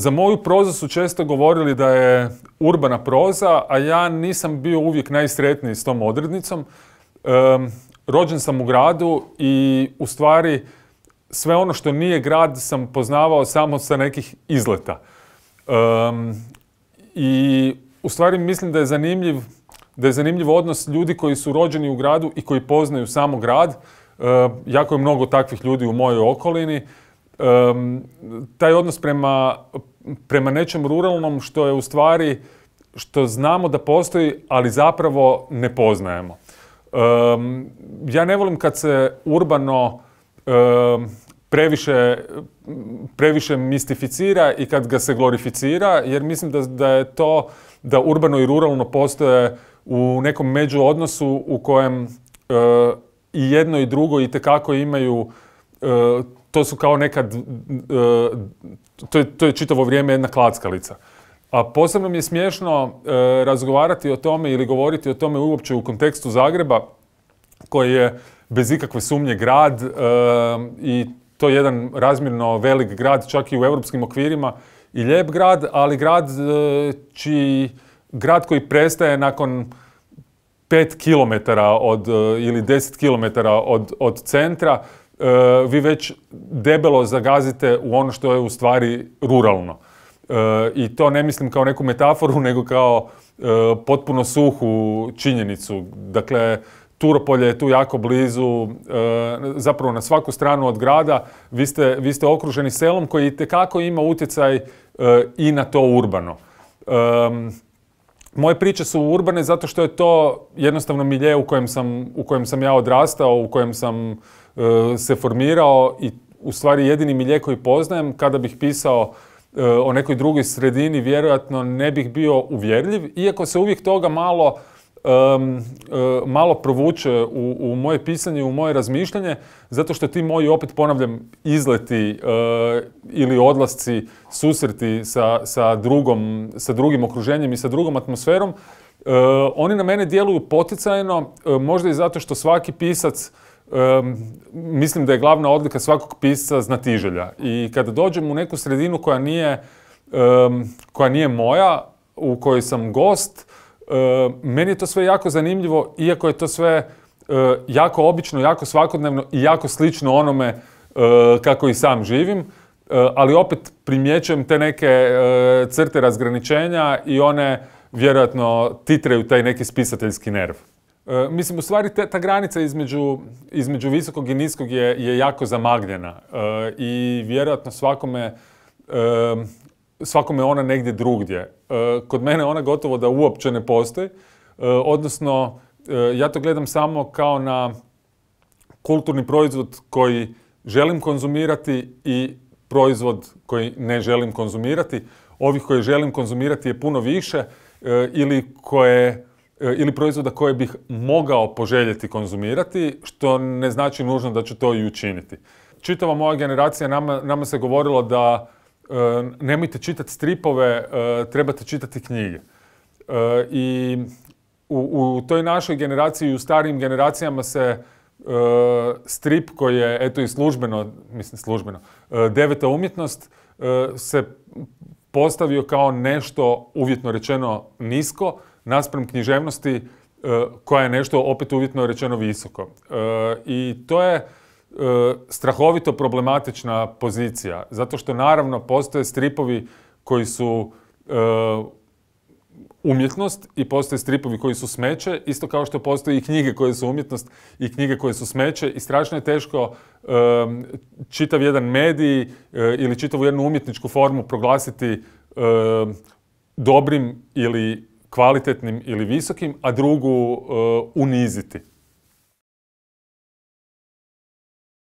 Za moju prozu su često govorili da je urbana proza, a ja nisam bio uvijek najsretniji s tom odrednicom. rođen sam u gradu i u stvari sve ono što nije grad sam poznavao samo sa nekih izleta. I u stvari mislim da je zanimljiv da je zanimljiv odnos ljudi koji su rođeni u gradu i koji poznaju samo grad. jako je mnogo takvih ljudi u mojoj okolini taj odnos prema, nečem ruralnom što je u stvari, što znamo da postoji, ali zapravo ne poznajemo. ja ne volim kad se urbano previše, mistificira i kad ga se glorificira, jer mislim da, da je to, da urbano i ruralno postoje u nekom međuodnosu u kojem e, i jedno i drugo i tekako imaju E, to su kao nekad, e, to je, to je čitavo vrijeme jedna klackalica. A posebno mi je smiješno e, razgovarati o tome ili govoriti o tome uopće u kontekstu Zagreba, koji je bez ikakve sumnje grad i to je jedan razmjerno velik grad, čak i u europskim okvirima, i lijep grad, ali grad čiji, grad koji prestaje nakon 5 km od, ili 10 km od, od centra, Eh, vi već debelo zagazite u ono što je u stvari ruralno. Eh, I to ne mislim kao neku metaforu, nego kao eh, potpuno suhu činjenicu. Dakle, Turopolje je tu jako blizu, zapravo na svaku stranu od grada. Vi ste, vi ste okruženi selom koji itekako ima utjecaj i na to urbano. Moje priče su urbane zato što je to jednostavno milje u kojem sam, u kojem sam ja odrastao, u kojem sam Eh, se formirao i u stvari jedini milje koji poznajem, kada bih pisao eh, o nekoj drugoj sredini, vjerojatno ne bih bio uvjerljiv, iako se uvijek toga malo, eh, malo provuče u, u moje pisanje, u moje razmišljanje, zato što ti moji, opet ponavljam, izleti ili odlasci, susreti sa, sa, drugom, sa drugim okruženjem i sa drugom atmosferom, oni na mene djeluju poticajno, možda i zato što svaki pisac mislim da je glavna odlika svakog pisca znatiželja. I kada dođem u neku sredinu koja nije, koja nije moja, u kojoj sam gost, meni je to sve jako zanimljivo, iako je to sve eh, jako obično, jako svakodnevno i jako slično onome eh, kako i sam živim. Eh, ali opet primjećujem te neke crte razgraničenja i one vjerojatno titraju taj neki spisateljski nerv. E, mislim, u stvari ta granica između, visokog i niskog je, je jako zamagljena e, i vjerojatno svakome, e, svakome ona negdje drugdje. Kod mene ona gotovo da uopće ne postoji, odnosno ja to gledam samo kao na kulturni proizvod koji želim konzumirati i proizvod koji ne želim konzumirati. Ovih koje želim konzumirati je puno više ili koje E, ili proizvoda koje bih mogao poželjeti konzumirati, što ne znači nužno da ću to i učiniti. Čitava moja generacija, nama, nama se govorilo da e, nemojte čitati stripove, e, trebate čitati knjige. I u, u toj našoj generaciji i u starijim generacijama se strip koji je, eto i službeno, mislim službeno, deveta umjetnost se postavio kao nešto uvjetno rečeno nisko, naspram književnosti e, koja je nešto opet uvjetno rečeno visoko. E, I to je e, strahovito problematična pozicija, zato što naravno postoje stripovi koji su umjetnost i postoje stripovi koji su smeće, isto kao što postoje i knjige koje su umjetnost i knjige koje su smeće i strašno je teško čitav jedan medij ili čitavu jednu umjetničku formu proglasiti dobrim ili kvalitetnim ili visokim, a drugu e, uniziti.